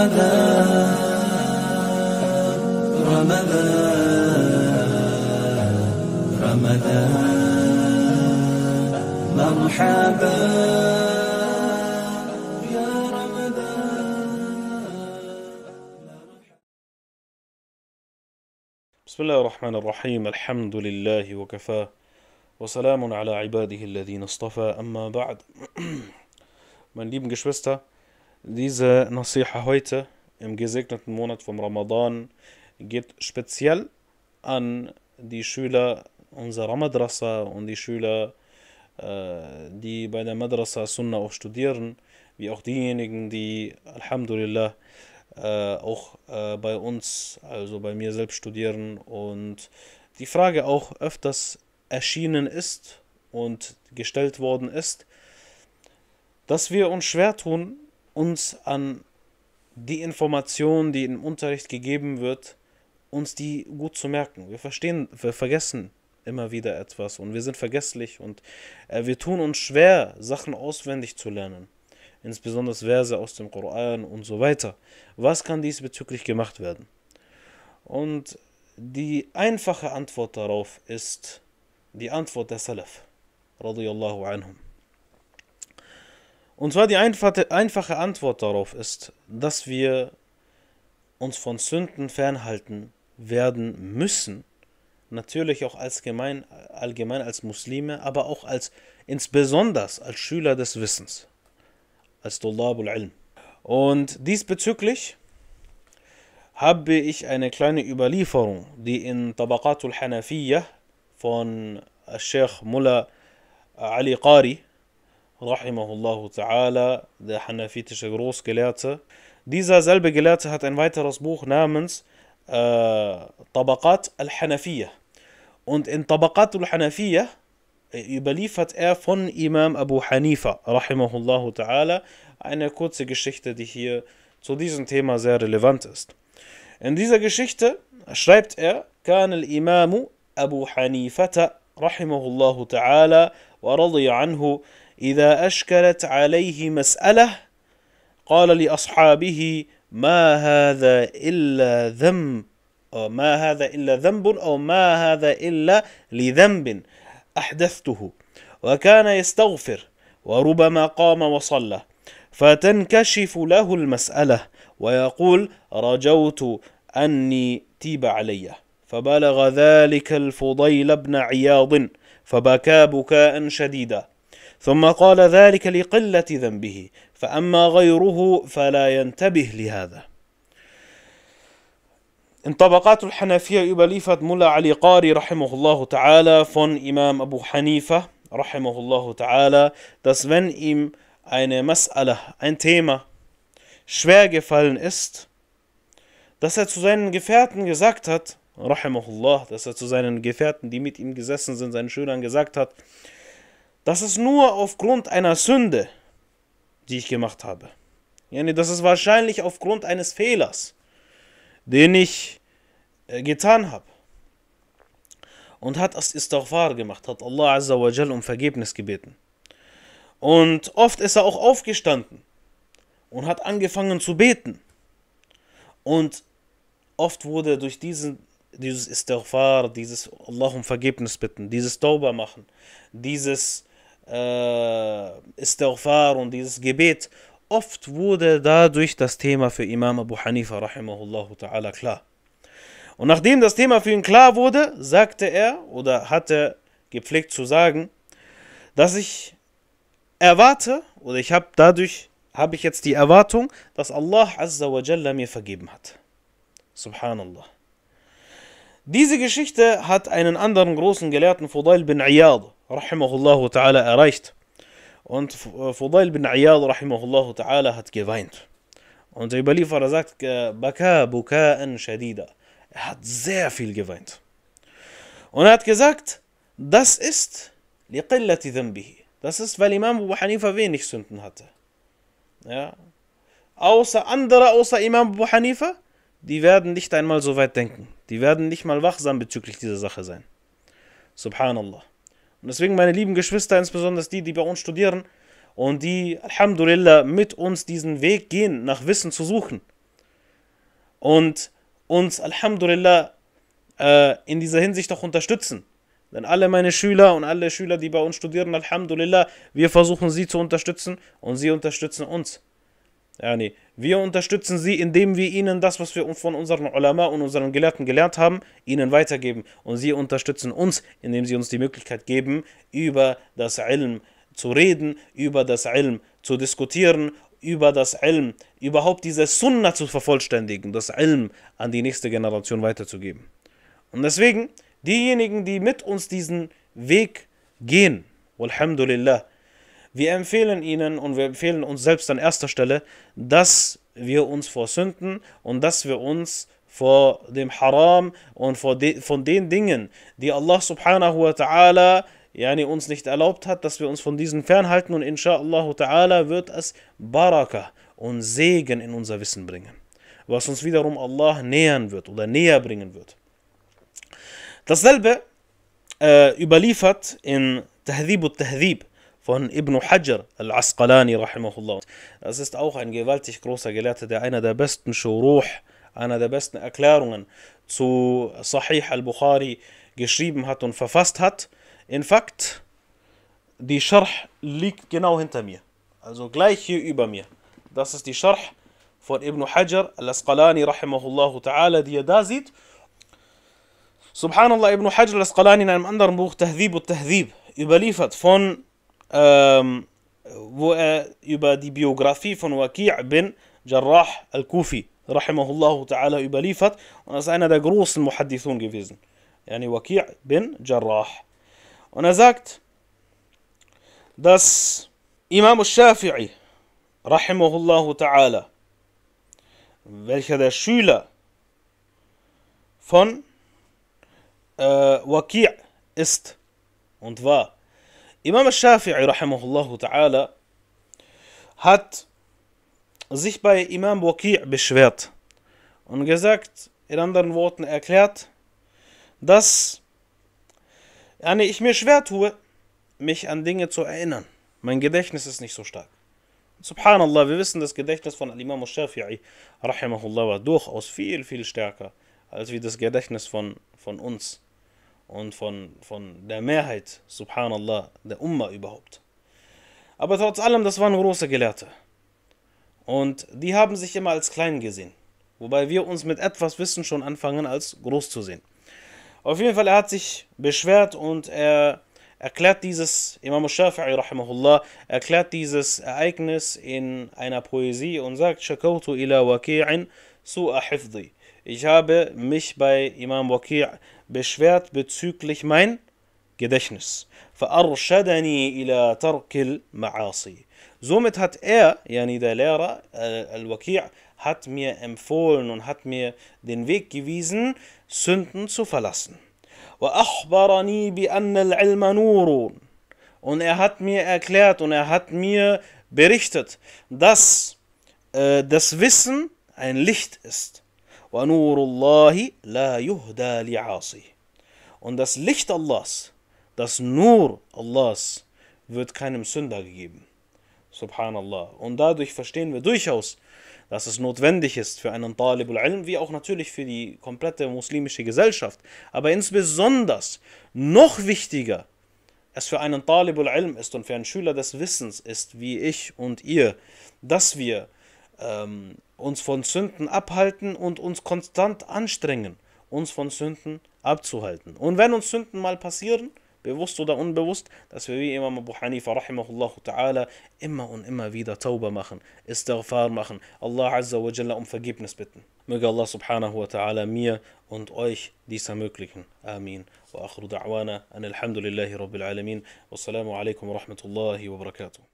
رمضان رمضان رمضان مرحبا يا رمضان بسم الله الرحمن الرحيم الحمد لله وكفى وسلام على عباده الذين اصطفى أما بعد من lieben Geschwister, Diese Nasiha heute im gesegneten Monat vom Ramadan geht speziell an die Schüler unserer Madrasa und die Schüler, äh, die bei der Madrasa Sunna auch studieren, wie auch diejenigen, die Alhamdulillah äh, auch äh, bei uns, also bei mir selbst studieren und die Frage auch öfters erschienen ist und gestellt worden ist, dass wir uns schwer tun, uns an die Information, die im Unterricht gegeben wird, uns die gut zu merken. Wir verstehen, wir vergessen immer wieder etwas und wir sind vergesslich und äh, wir tun uns schwer, Sachen auswendig zu lernen. Insbesondere Verse aus dem Koran und so weiter. Was kann diesbezüglich gemacht werden? Und die einfache Antwort darauf ist die Antwort der Salaf, Radiallahu anhum. Und zwar die einfache, Antwort darauf ist, dass wir uns von Sünden fernhalten werden müssen. Natürlich auch als gemein, allgemein als Muslime, aber auch als insbesondere als Schüler des Wissens, als Dullabul Ilm. Und diesbezüglich habe ich eine kleine Überlieferung, die in Tabaqatul Hanafiyyah von Sheikh Mullah Ali Qari rahimahullahu ta'ala, der hanafitische Großgelehrte. Dieser selbe Gelehrte hat ein weiteres Buch namens äh, Tabaqat al-Hanafiyyah. Und in Tabakat al-Hanafiyyah äh, überliefert er von Imam Abu Hanifa, rahimahullahu ta'ala, eine kurze Geschichte, die hier zu diesem Thema sehr relevant ist. In dieser Geschichte schreibt er, كان الإمام imamu Abu Hanifata, الله تعالى ورضي عنه إذا أشكلت عليه مسألة قال لأصحابه ما هذا إلا ذنب أو ما هذا إلا ذنب أو ما هذا إلا لذنب أحدثته وكان يستغفر وربما قام وصلى فتنكشف له المسألة ويقول رجوت أني تيب علي فبلغ ذلك الفضيل بن عياض فبكى بكاء شديدا ثم قال ذلك لقلة ذنبه فأما غيره فلا ينتبه لهذا In Tabaqatul Hanafiya überliefert Mullah Ali Qari rahimahullahu ta'ala von Imam Abu Hanifa rahimahullahu ta'ala, dass wenn ihm eine Mas'ala, ein Thema, schwer gefallen ist, dass er zu seinen Gefährten gesagt hat, rahimahullah, dass er zu seinen Gefährten, die mit ihm gesessen sind, seinen Schülern gesagt hat, das ist nur aufgrund einer Sünde, die ich gemacht habe. das ist wahrscheinlich aufgrund eines Fehlers, den ich äh, getan habe. Und hat das Istighfar gemacht, hat Allah Azza wa Jal um Vergebnis gebeten. Und oft ist er auch aufgestanden und hat angefangen zu beten. Und oft wurde durch diesen, dieses Istighfar, dieses Allah um Vergebnis bitten, dieses Tauber machen, dieses äh, Istighfar und dieses Gebet, oft wurde dadurch das Thema für Imam Abu Hanifa rahimahullahu ta'ala klar. Und nachdem das Thema für ihn klar wurde, sagte er oder hatte gepflegt zu sagen, dass ich erwarte oder ich habe dadurch habe ich jetzt die Erwartung, dass Allah Azza wa Jalla mir vergeben hat. Subhanallah. Diese Geschichte hat einen anderen großen Gelehrten, Fudail bin Iyad, rahimahullahu ta'ala, erreicht. Und äh, Fudail bin Iyad, rahimahullahu ta'ala, hat geweint. Und der Überlieferer sagt, äh, Baka buka'an shadida. Er hat sehr viel geweint. Und er hat gesagt, das ist liqillati dhanbihi. Das ist, weil Imam Abu Hanifa wenig Sünden hatte. Ja. Außer andere, außer Imam Abu Hanifa, die werden nicht einmal so weit denken. Die werden nicht mal wachsam bezüglich dieser Sache sein. Subhanallah. Und deswegen, meine lieben Geschwister, insbesondere die, die bei uns studieren und die, Alhamdulillah, mit uns diesen Weg gehen, nach Wissen zu suchen. Und uns, Alhamdulillah, äh, in dieser Hinsicht auch unterstützen. Denn alle meine Schüler und alle Schüler, die bei uns studieren, Alhamdulillah, wir versuchen sie zu unterstützen und sie unterstützen uns. Ja, nee. Wir unterstützen sie, indem wir ihnen das, was wir von unseren Ulama und unseren Gelehrten gelernt haben, ihnen weitergeben. Und sie unterstützen uns, indem sie uns die Möglichkeit geben, über das Ilm zu reden, über das Ilm zu diskutieren, über das Ilm, überhaupt diese Sunna zu vervollständigen, das Ilm an die nächste Generation weiterzugeben. Und deswegen, diejenigen, die mit uns diesen Weg gehen, Walhamdulillah, wir empfehlen Ihnen und wir empfehlen uns selbst an erster Stelle, dass wir uns vor Sünden und dass wir uns vor dem Haram und vor de von den Dingen, die Allah subhanahu wa ta'ala yani uns nicht erlaubt hat, dass wir uns von diesen fernhalten und inshallah ta'ala wird es Baraka und Segen in unser Wissen bringen, was uns wiederum Allah nähern wird oder näher bringen wird. Dasselbe äh, überliefert in Tahdhib al-Tahdhib von Ibn Hajar al-Asqalani rahimahullah. Das ist auch ein gewaltig großer Gelehrter, der einer der besten Shuruh, einer der besten Erklärungen zu Sahih al-Bukhari geschrieben hat und verfasst hat. In Fakt, die Scharh liegt genau hinter mir. Also gleich hier über mir. Das ist die Scharh von Ibn Hajar al-Asqalani rahimahullah ta'ala, die ihr da seht. Subhanallah, Ibn Hajar al-Asqalani in einem anderen Buch, Tahdhib al Tahdhib, überliefert von ähm, wo er über die Biografie von Waqi' bin Jarrah al-Kufi, rahimahullah ta'ala, überliefert. Und er ist einer der großen Muhaddithun gewesen. Yani Waqi' bin Jarrah. Und er sagt, dass Imam al-Shafi'i, rahimahullah ta'ala, welcher der Schüler von äh, Waqi' ist und war, Imam Shafi'i ta'ala hat sich bei Imam Waqi' beschwert und gesagt, in anderen Worten erklärt, dass yani ich mir schwer tue, mich an Dinge zu erinnern. Mein Gedächtnis ist nicht so stark. Subhanallah, wir wissen, das Gedächtnis von imam Shafi'i rahimahullah war durchaus viel, viel stärker als wie das Gedächtnis von, von uns und von, von der Mehrheit, subhanallah, der Umma überhaupt. Aber trotz allem, das waren große Gelehrte. Und die haben sich immer als klein gesehen. Wobei wir uns mit etwas Wissen schon anfangen, als groß zu sehen. Auf jeden Fall, er hat sich beschwert und er erklärt dieses, Imam Shafi'i rahimahullah, erklärt dieses Ereignis in einer Poesie und sagt, Shakautu ila waki'in su'a hifdi ich habe mich bei Imam Waqi' beschwert bezüglich mein Gedächtnis. فأرشدني إلى ترك المعاصي. Somit hat er, yani der Lehrer, äh, Al-Waqi' hat mir empfohlen und hat mir den Weg gewiesen, Sünden zu verlassen. وأخبرني بأن العلم نور. Und er hat mir erklärt und er hat mir berichtet, dass äh, das Wissen ein Licht ist. Und das Licht Allahs, das Nur Allahs, wird keinem Sünder gegeben. Subhanallah. Und dadurch verstehen wir durchaus, dass es notwendig ist für einen Talibul Ilm, wie auch natürlich für die komplette muslimische Gesellschaft. Aber insbesondere noch wichtiger es für einen Talibul Ilm ist und für einen Schüler des Wissens ist, wie ich und ihr, dass wir ähm, uns von Sünden abhalten und uns konstant anstrengen, uns von Sünden abzuhalten. Und wenn uns Sünden mal passieren, bewusst oder unbewusst, dass wir wie Imam Abu Hanifa rahimahullah ta'ala immer und immer wieder Tauber machen, Istighfar machen, Allah Azza wa Jalla um Vergebnis bitten. Möge Allah subhanahu wa ta'ala mir und euch dies ermöglichen. Amin. Wa akhru da'wana an alhamdulillahi rabbil alamin. Wassalamu alaikum wa rahmatullahi wa barakatuh.